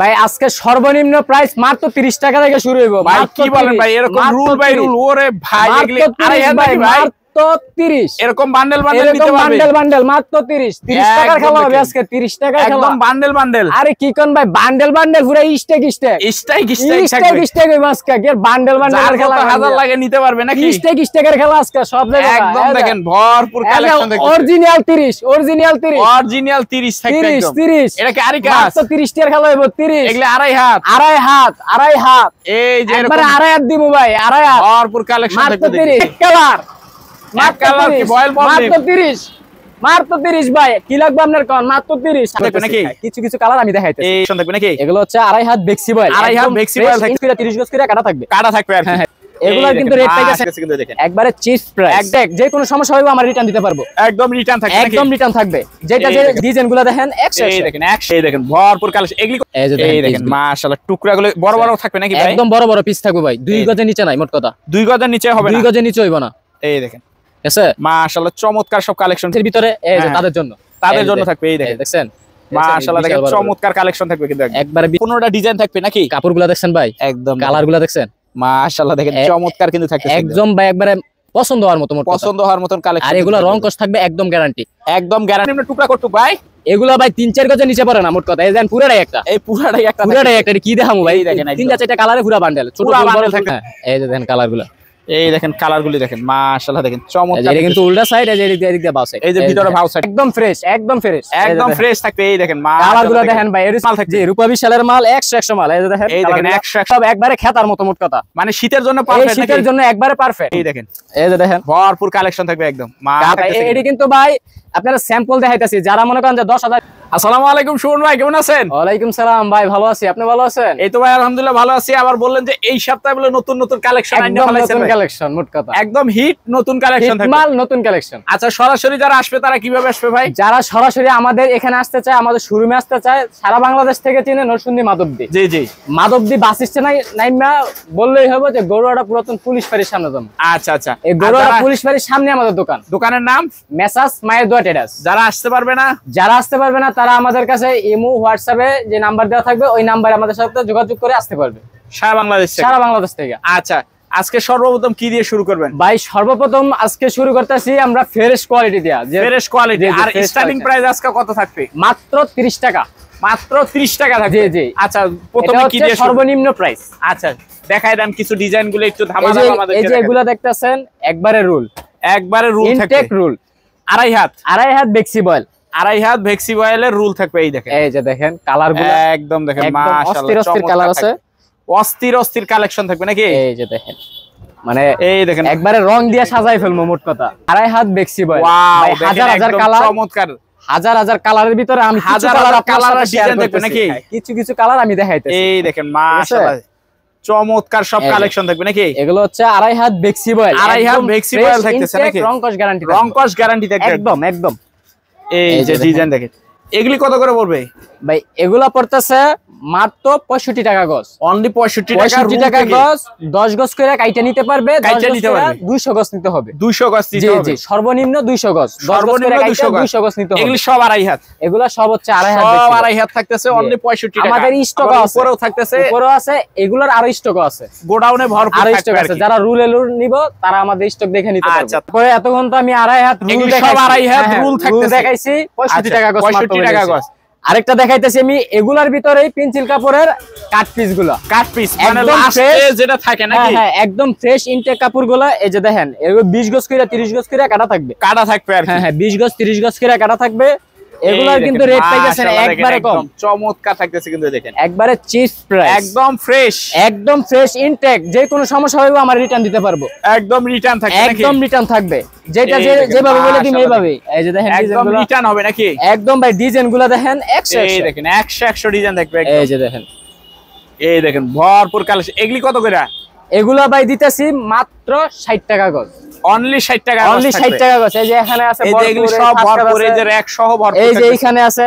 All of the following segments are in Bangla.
ভাই আজকে সর্বনিম্ন প্রাইস মাত্র তিরিশ টাকা থেকে শুরু হইব ভাই কি বলেন ভাই এরকম রুল বাই রুল ওরে ভাই এগুলি আরে ভাই মাত্র এরকম বান্ডেল বান্ডেল বান্ডেল মাত্র 30 30 টাকার খেলা হবে আজকে একদম বান্ডেল বান্ডেল নিতে পারবে নাকি ভরপুর কালেকশন দেখেন অরিজিনাল 30 অরিজিনাল 30 অরিজিনাল 30 থাকে একদম টাকার খেলা হবে এগুলা আড়াই হাত আড়াই হাত আড়াই হাত এই যে একবার আড়াই হাত দিমু ভাই আড়াই হাত ভরপুর কালেকশন দেখতে 30 কালার সমস্যা একদম রিটার্ন থাকবে একদম রিটার্ন থাকবে যেটা ডিজাইন গুলো দেখেন দেখেন ভরপুর বড় বড় আচ্ছা। থাকবে নাকি একদম বড় বড় পিস থাকবে ভাই দুই গজের নিচে নাই মোট কথা দুই গজের নিচে হবে দুই গজের নিচে হইব না এই দেখেন আছে মাশাআল্লাহ চমৎকার সব কালেকশন এর ভিতরে এই যে হ্যাঁ। তাদের জন্য তাদের জন্য থাকবে এই দেখেন দেখছেন মাশাআল্লাহ দেখেন চমৎকার কালেকশন থাকবে কিন্তু একবারে 15টা ডিজাইন থাকবে নাকি দেখছেন ভাই একদম কালারগুলো দেখছেন মাশাআল্লাহ দেখেন চমৎকার কিন্তু থাকবে একদম ভাই একবারে পছন্দ হওয়ার মতো পছন্দ হওয়ার মতন কালেকশন আর রং কষ থাকবে একদম গ্যারান্টি একদম গ্যারান্টি টুকরা করটু ভাই এগুলা ভাই তিন চার গজের নিচে পড়ে না মোট কথা এই দেন পুরাটাই একটা এই পুরাটাই একটা পুরাটাই একটা কি দেখামু ভাই দেখেন তিন চারটা কালারে পুরা বান্ডেল ছোট বান্ডেল থাকে হ্যাঁ, এই যে এই দেখেন কালার দেখেন দেখেন চমৎকার ফ্রেশ একদম ফ্রেশ একদম ফ্রেশ থাকবে এই দেখেন দেখেন ভাই মাল মাল দেখেন সব একবারে মতো মোট কথা মানে শীতের জন্য একবারে পারফেক্ট এই দেখেন দেখেন ভরপুর কালেকশন থাকবে একদম এটি কিন্তু ভাই আপনারা স্যাম্পল দেখাইতেছি যারা মনে করেন যে দশ হাজার আচ্ছা, এখানে আসতে চায় আমাদের চায় সারা বাংলাদেশ থেকে চিনে নরসুন্দি মাধবদি জি জি বাস বললেই হবে যে গরুয়াড়া পুরাতন পুলিশ ফাঁড়ির সামনে আচ্ছা আচ্ছা এই পুলিশ ফাঁড়ির সামনে আমাদের দোকান দোকানের নাম মেসাস মায়ের ট্রেডার্স যারা আসতে পারবে না যারা আসতে পারবে না তারা আমাদের কাছে ইমো হোয়াটসঅ্যাপে যে নাম্বার দেওয়া থাকবে ওই নাম্বারে আমাদের সাথে যোগাযোগ করে আসতে পারবে সারা বাংলাদেশ সারা বাংলাদেশ থেকে আচ্ছা আজকে সর্বপ্রথম কি দিয়ে শুরু করবেন ভাই সর্বপ্রথম আজকে শুরু করতেছি আমরা ফ্রেশ কোয়ালিটি দিয়া ফ্রেশ কোয়ালিটি আর স্টার্টিং প্রাইস আজকে কত থাকবে মাত্র 30 টাকা মাত্র 30 টাকা থাকবে জি জি আচ্ছা প্রথমে কি দিয়ে সর্বনিম্ন প্রাইস আচ্ছা দেখায় দেন কিছু ডিজাইন গুলো একটু ধামাধামা আমাদের এই যে এগুলো দেখতেছেন একবারে রুল একবারে রুল থাকে ইনটেক রুল আড়াই হাত আড়াই হাত বেক্সি বয়েল আড়াই হাত ভেক্সি এর রুল থাকবে এই দেখেন এই যে দেখেন কালার একদম দেখেন অস্থির অস্থির কালার আছে অস্থির অস্থির কালেকশন থাকবে নাকি এই যে দেখেন মানে এই দেখেন একবারে রং দিয়ে সাজাই ফেলবো মোট কথা আড়াই হাত ভেক্সি বয়েল হাজার হাজার কালার চমৎকার হাজার হাজার কালারের ভিতরে আমি হাজার হাজার কালার ডিজাইন দেখবে নাকি কিছু কিছু কালার আমি দেখাইতেছি এই দেখেন মাশাআল্লাহ চমৎকার সব কালেকশন থাকবে নাকি এগুলো হচ্ছে আড়াই হাত বেক্সি বয়েল আড়াই হাত বেক্সি বয়েল থাকতেছে নাকি রংকশ গ্যারান্টি রংকশ গ্যারান্টি থাকবে একদম একদম এই যে ডিজাইন দেখেন এগুলি কত করে পড়বে ভাই এগুলা পড়তেছে মাত্র পঁয়ষট্টি টাকা গছ অনলি পঁয়ষট্টি পঁয়ষট্টি টাকা গছ দশ গছ করে কাইটা নিতে পারবে দুইশো গছ নিতে হবে দুইশো গছ জি সর্বনিম্ন দুইশো গছ সর্বনিম্ন দুইশো গছ নিতে হবে এগুলি সব আড়াই হাত এগুলা সব হচ্ছে আড়াই হাত সব আড়াই হাত থাকতেছে অনলি পঁয়ষট্টি আমাদের স্টক আছে উপরেও থাকতেছে উপরেও আছে এগুলার আরো স্টক আছে গোডাউনে ভর আরো স্টক আছে যারা রুল এলু নিব তারা আমাদের স্টক দেখে নিতে আচ্ছা। পারবে আচ্ছা পরে এতক্ষণ তো আমি আড়াই হাত রুল দেখাই সব আড়াই হাত রুল হ্যাঁ, হ্যাঁ, থাকতে দেখাইছি পঁয়ষট্টি টাকা গজ আচ্ছা, আরেকটা দেখাইতেছি আমি এগুলার ভিতরে পেন্সিল কাপড়ের কাট পিস গুলো কাট পিস মানে যেটা থাকে হ্যাঁ, না হ্যাঁ, একদম ফ্রেশ ইনটেক কাপড় গুলা এই যে দেখেন এগুলো বিশ গজ করে তিরিশ গজ করে কাটা থাকবে কাটা থাকবে আর হ্যাঁ হ্যাঁ বিশ গজ তিরিশ গজ করে কাটা থাকবে কিন্তু রেট থাকতেছে কিন্তু দেখেন একবারে চিপ একদম ফ্রেশ একদম ফ্রেশ ইনটেক যে কোনো সমস্যা আমরা রিটার্ন দিতে পারবো একদম রিটার্ন থাকবে একদম রিটার্ন থাকবে যেটা যেভাবে বলে দিই এইভাবে এই যে দেখেন একদম রিটার্ন হবে নাকি একদম ভাই ডিজাইনগুলো দেখেন 100 এই দেখেন 100 100 ডিজাইন দেখবে এই যে দেখেন এই দেখেন ভরপুর কালেকশন এগুলি কত করে এগুলা ভাই দিতেছি মাত্র 60 টাকা গজ অনলি 60 টাকা অনলি 60 টাকা গজ এই যে এখানে আছে ভরপুর সব ভরপুর এই যে র‍্যাক সহ ভরপুর এই যে এখানে আছে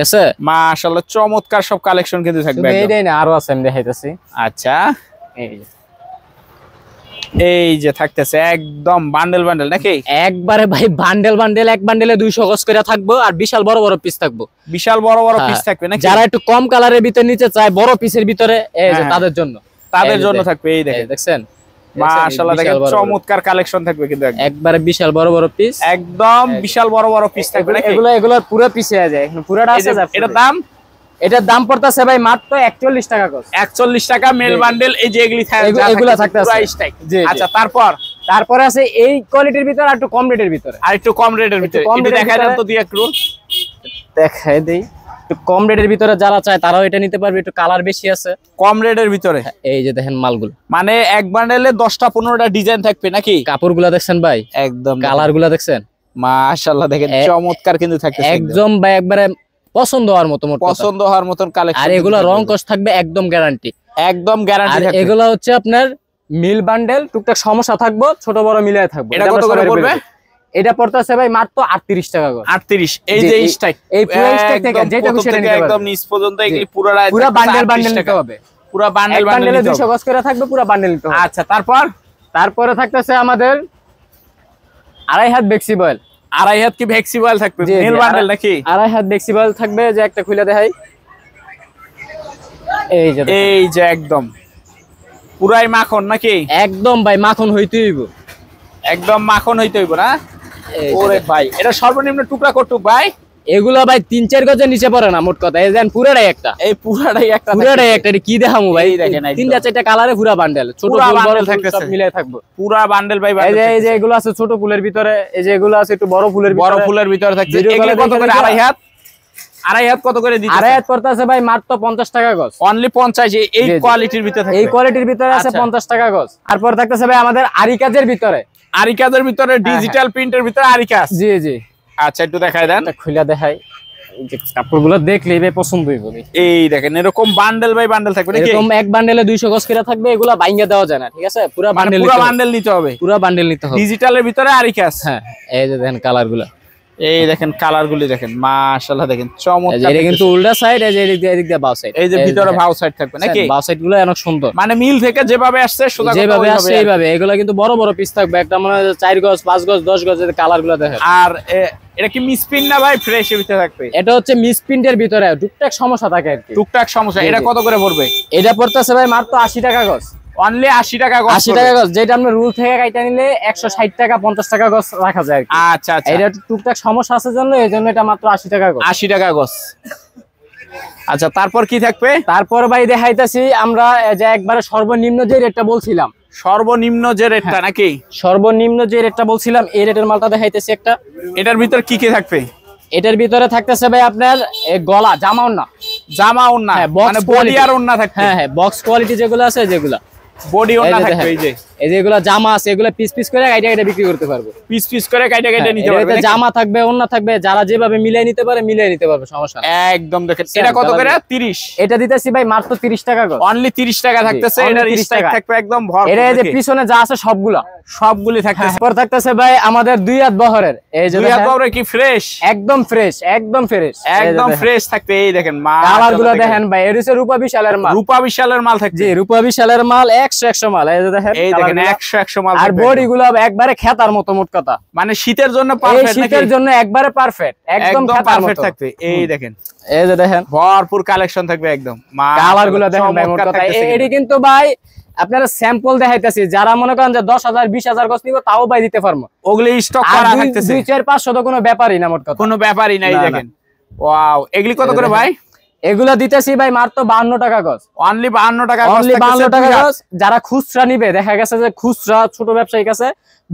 আছে মাশাআল্লাহ চমৎকার সব কালেকশন কিন্তু থাকবে এইটাই না আরো আছে আমি দেখাইতেছি আচ্ছা এই এই যে থাকতেছে একদম বান্ডেল বান্ডেল নাকি একবারে ভাই বান্ডেল বান্ডেল এক বান্ডেলে দুইশো গজ করে থাকবো আর বিশাল বড় বড় পিস থাকবো বিশাল বড় বড় পিস হ্যাঁ, থাকবে নাকি যারা একটু কম কালারের ভিতরে নিতে চায় বড় পিসের ভিতরে এই যে হ্যাঁ, তাদের জন্য তাদের জন্য থাকবে এই দেখেন দেখছেন চমৎকার কালেকশন থাকবে কিন্তু একবারে বিশাল বড় বড় পিস একদম বিশাল বড় বড় এটার দাম পড়তেছে ভাই মাত্র টাকা করে টাকা মেল বান্ডেল এই থাকতে আচ্ছা তারপর তারপরে আছে এই কোয়ালিটির ভিতর আর একটু কম রেটের ভিতরে আর একটু কম রেটের ভিতরে কম দেখাই দেয় কম রেটের ভিতরে যারা চায় তারাও এটা নিতে পারবে একটু কালার বেশি আছে কম রেটের ভিতরে হ্যাঁ, এই যে দেখেন মালগুলো মানে এক বান্ডেলে দশটা পনেরোটা ডিজাইন থাকবে নাকি কাপড় গুলা দেখছেন ভাই একদম গুলা দেখছেন মাশাআল্লাহ দেখেন চমৎকার কিন্তু থাকে একদম ভাই একবারে পছন্দ হওয়ার মতো পছন্দ হওয়ার মতন কালেকশন আর এগুলো রং কস্ট থাকবে একদম গ্যারান্টি একদম গ্যারান্টি থাকবে এগুলো হচ্ছে আপনার মিল বান্ডেল টুকটাক সমস্যা থাকবো ছোট বড় মিলায় থাকবো এটা কত করে পড়বে এটা পড়তেছে ভাই মাত্র আটত্রিশ টাকা আটত্রিশ এই যে স্ট্যাক এই যেটা একদম নিচ পর্যন্ত থাকবে বান্ডেল আচ্ছা তারপর তারপরে থাকতেছে আমাদের আড়াই হাত বেক্সি বয়ল আড়াই হাত কি ভেক্সি বয়ল থাকবে বান্ডেল নাকি আড়াই হাত ভ্যাক্সি থাকবে যে একটা খুলে দেখাই এই যে এই যে একদম পুরাই মাখন নাকি একদম ভাই মাখন হইতে হইব একদম মাখন হইতে হইব না ওরে ভাই এটা সর্বনিম্ন টুকরা ভাই ভাই তিন চার গজের নিচে পড়ে না মোট কথা এই দেন পুরাটাই একটা এই পুরাটাই একটা পুরাটাই একটা কি দেখামু ভাই দেখেন চারটা কালারে পুরা বান্ডেল ছোট থাকতেছে থাকবো পুরা বান্ডেল ভাই এই যে এই যে এগুলো আছে ছোট ফুলের ভিতরে এই যে এগুলো আছে একটু বড় ফুলের ভিতরে বড় ফুলের ভিতরে থাকছে এগুলো কত করে আড়াই হাত আড়াই হাত কত করে দিচ্ছে আড়াই হাত করতেছে ভাই মাত্র 50 টাকা গজ অনলি 50 এই কোয়ালিটির ভিতরে থাকে এই কোয়ালিটির ভিতরে আছে 50 আচ্ছা। টাকা গজ পর থাকতেছে ভাই আমাদের আরিকাজের ভিতরে আরিকাদের ভিতরে ডিজিটাল হ্যাঁ, প্রিন্টের হ্যাঁ। ভিতরে আরিকাস জি জি আচ্ছা একটু দেখায় দেন খুলে দেখাই পছন্দ এই দেখেন এরকম বান্ডেল বাই বান্ডেল থাকবে এরকম এক বান্ডেলে থাকবে এগুলা দেওয়া যায় না ঠিক আছে বান্ডেল বান্ডেল নিতে হবে বান্ডেল নিতে হবে ডিজিটালের ভিতরে আরি হ্যাঁ এই যে দেখেন গুলা এই দেখেন কালার গুলি দেখেন মাশাআল্লাহ দেখেন চমৎকার ভিতরে মানে মিল থেকে যেভাবে আসছে যেভাবে আসছে এইভাবে এগুলা কিন্তু বড় বড় পিস থাকবে একটা মানে 4 গজ 5 গজ 10 গজ কালার গুলো দেখেন আর এটা কি মিসপ্রিন্ট না ভাই ফ্রেশ এর ভিতরে থাকবে এটা হচ্ছে মিসপ্রিন্টের ভিতরে টুকটাক সমস্যা থাকে টুকটাক সমস্যা এটা কত করে পড়বে এটা পড়তেছে ভাই মাত্র আশি টাকা গছ অনলি টাকা টাকা যেটা রুল থেকে টাকা টাকা আচ্ছা, আচ্ছা। টাকা আচ্ছা তারপর কি থাকবে তারপর ভাই দেখাইতেছি আমরা যে একবারে সর্বনিম্ন যে রেটটা বলছিলাম সর্বনিম্ন যে রেটটা হ্যাঁ। নাকি সর্বনিম্ন যে রেটটা বলছিলাম এই রেটের মালটা দেখাইতেছি একটা এটার ভিতর কি কি থাকবে এটার ভিতরে থাকতেছে ভাই আপনার গলা জামা উন্না জামা উন্না হ্যাঁ, মানে হ্যাঁ হ্যাঁ বক্স কোয়ালিটি যেগুলো আছে যেগুলা বডি ওনা থাকবে এই যে এই যে এগুলো জামা আছে এগুলো পিস পিস করে বিক্রি করতে পিস পিস করে হ্যাঁ, নিতে জামা থাকবে ওনা থাকবে যারা যেভাবে মিলাই নিতে পারে মিলাই নিতে পারবে সমস্যা একদম দেখেন এটা কত করে 30 এটা দিতেছি ভাই মাত্র 30 টাকা করে অনলি 30 টাকা থাকতেছে এটা থাকবে একদম ভর এটা যে পিছনে যা আছে সবগুলো থাকতেছে পর থাকতেছে ভাই আমাদের দুই হাত বহরের এই যে দুই হাত কি ফ্রেশ একদম ফ্রেশ একদম ফ্রেশ একদম ফ্রেশ থাকতে এই দেখেন মাল কালারগুলো দেখেন ভাই এর হচ্ছে রূপা বিশালের মাল রূপা বিশালের মাল থাকছে জি রূপা বিশালের মাল মানে শীতের জন্য গুলো দেখেন এটি কিন্তু ভাই আপনারা স্যাম্পল দেখাইতেছি যারা মনে করেন যে দশ হাজার বিশ হাজার গছ নিব তাও বাই দিতে পারবো ওগুলি স্টক করা চার পাঁচশো তো কোনো ব্যাপারই না মোট কথা কোনো ব্যাপারই নাই দেখেন ওয়াও এগুলি কত করে ভাই এগুলা দিতেছি ভাই মাত্র বাহান্ন টাকা গজ অনলি বাহান্ন টাকা অনলি বাহান্ন টাকা গজ যারা খুচরা নিবে দেখা গেছে যে খুচরা ছোট ব্যবসায়ী কাছে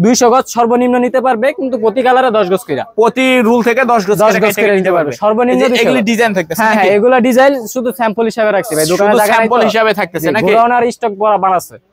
দুইশো গজ সর্বনিম্ন নিতে পারবে কিন্তু প্রতি কালারে দশ গজ কিরা প্রতি রুল থেকে দশ গজ দশ গজ কিরা নিতে পারবে সর্বনিম্ন এগুলি ডিজাইন থাকতে হ্যাঁ, হ্যাঁ এগুলা ডিজাইন শুধু স্যাম্পল হিসাবে রাখছি ভাই দোকানে স্যাম্পল হিসাবে থাকতেছে নাকি ওনার স্টক বড় বানাচ্ছে